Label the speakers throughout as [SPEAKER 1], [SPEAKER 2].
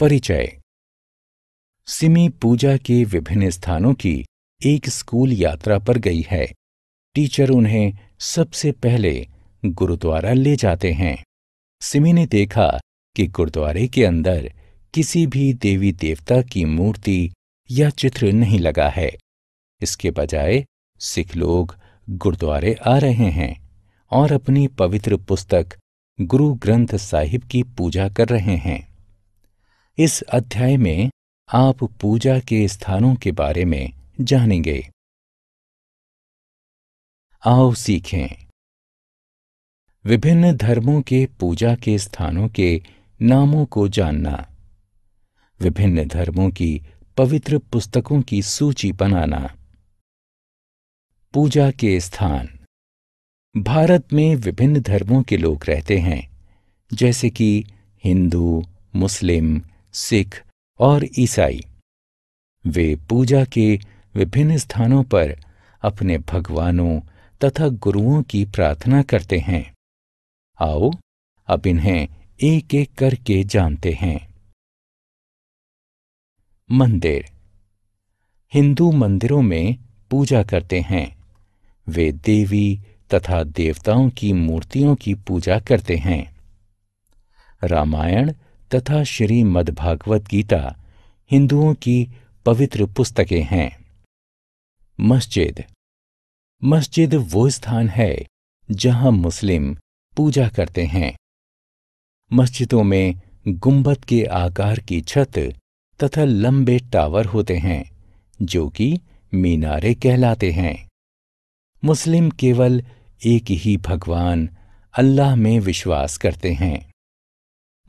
[SPEAKER 1] परिचय सिमी पूजा के विभिन्न स्थानों की एक स्कूल यात्रा पर गई है टीचर उन्हें सबसे पहले गुरुद्वारा ले जाते हैं सिमी ने देखा कि गुरुद्वारे के अंदर किसी भी देवी देवता की मूर्ति या चित्र नहीं लगा है इसके बजाय सिख लोग गुरुद्वारे आ रहे हैं और अपनी पवित्र पुस्तक गुरु ग्रंथ साहिब की पूजा कर रहे हैं इस अध्याय में आप पूजा के स्थानों के बारे में जानेंगे आओ सीखें विभिन्न धर्मों के पूजा के स्थानों के नामों को जानना विभिन्न धर्मों की पवित्र पुस्तकों की सूची बनाना पूजा के स्थान भारत में विभिन्न धर्मों के लोग रहते हैं जैसे कि हिंदू मुस्लिम सिख और ईसाई वे पूजा के विभिन्न स्थानों पर अपने भगवानों तथा गुरुओं की प्रार्थना करते हैं आओ अब इन्हें एक एक करके जानते हैं मंदिर हिंदू मंदिरों में पूजा करते हैं वे देवी तथा देवताओं की मूर्तियों की पूजा करते हैं रामायण तथा श्री मद्भागवत गीता हिंदुओं की पवित्र पुस्तकें हैं मस्जिद मस्जिद वो स्थान है जहां मुस्लिम पूजा करते हैं मस्जिदों में गुंबद के आकार की छत तथा लंबे टावर होते हैं जो कि मीनारे कहलाते हैं मुस्लिम केवल एक ही भगवान अल्लाह में विश्वास करते हैं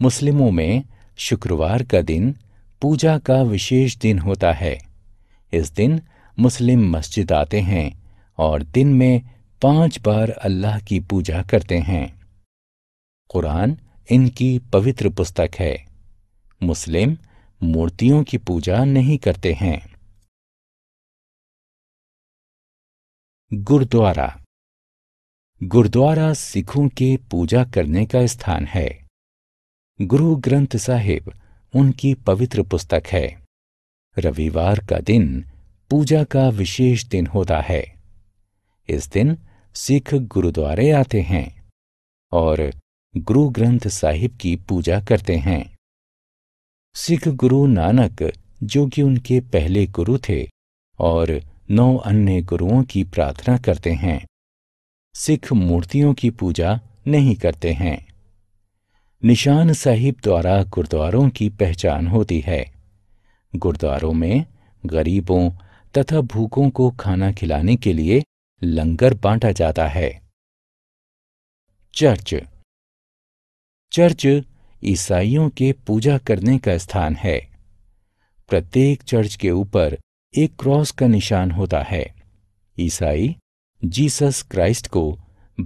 [SPEAKER 1] मुस्लिमों में शुक्रवार का दिन पूजा का विशेष दिन होता है इस दिन मुस्लिम मस्जिद आते हैं और दिन में पांच बार अल्लाह की पूजा करते हैं कुरान इनकी पवित्र पुस्तक है मुस्लिम मूर्तियों की पूजा नहीं करते हैं गुरुद्वारा गुरुद्वारा सिखों के पूजा करने का स्थान है गुरु ग्रंथ साहिब उनकी पवित्र पुस्तक है रविवार का दिन पूजा का विशेष दिन होता है इस दिन सिख गुरुद्वारे आते हैं और गुरु ग्रंथ साहिब की पूजा करते हैं सिख गुरु नानक जो कि उनके पहले गुरु थे और नौ अन्य गुरुओं की प्रार्थना करते हैं सिख मूर्तियों की पूजा नहीं करते हैं निशान साहिब द्वारा गुरुद्वारों की पहचान होती है गुरुद्वारों में गरीबों तथा भूखों को खाना खिलाने के लिए लंगर बांटा जाता है चर्च चर्च ईसाइयों के पूजा करने का स्थान है प्रत्येक चर्च के ऊपर एक क्रॉस का निशान होता है ईसाई जीसस क्राइस्ट को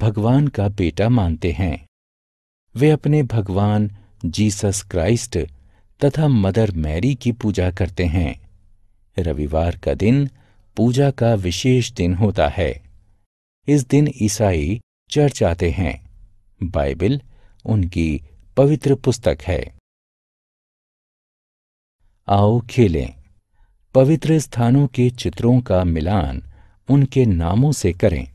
[SPEAKER 1] भगवान का बेटा मानते हैं वे अपने भगवान जीसस क्राइस्ट तथा मदर मैरी की पूजा करते हैं रविवार का दिन पूजा का विशेष दिन होता है इस दिन ईसाई चर्च आते हैं बाइबल उनकी पवित्र पुस्तक है आओ खेलें पवित्र स्थानों के चित्रों का मिलान उनके नामों से करें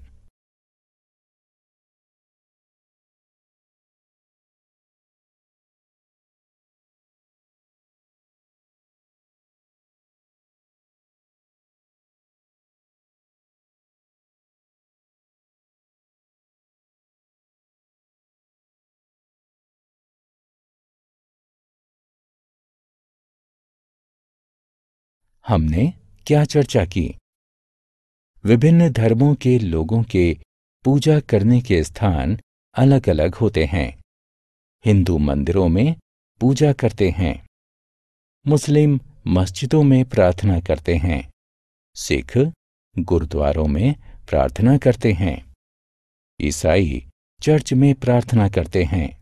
[SPEAKER 1] हमने क्या चर्चा की विभिन्न धर्मों के लोगों के पूजा करने के स्थान अलग अलग होते हैं हिंदू मंदिरों में पूजा करते हैं मुस्लिम मस्जिदों में प्रार्थना करते हैं सिख गुरुद्वारों में प्रार्थना करते हैं ईसाई चर्च में प्रार्थना करते हैं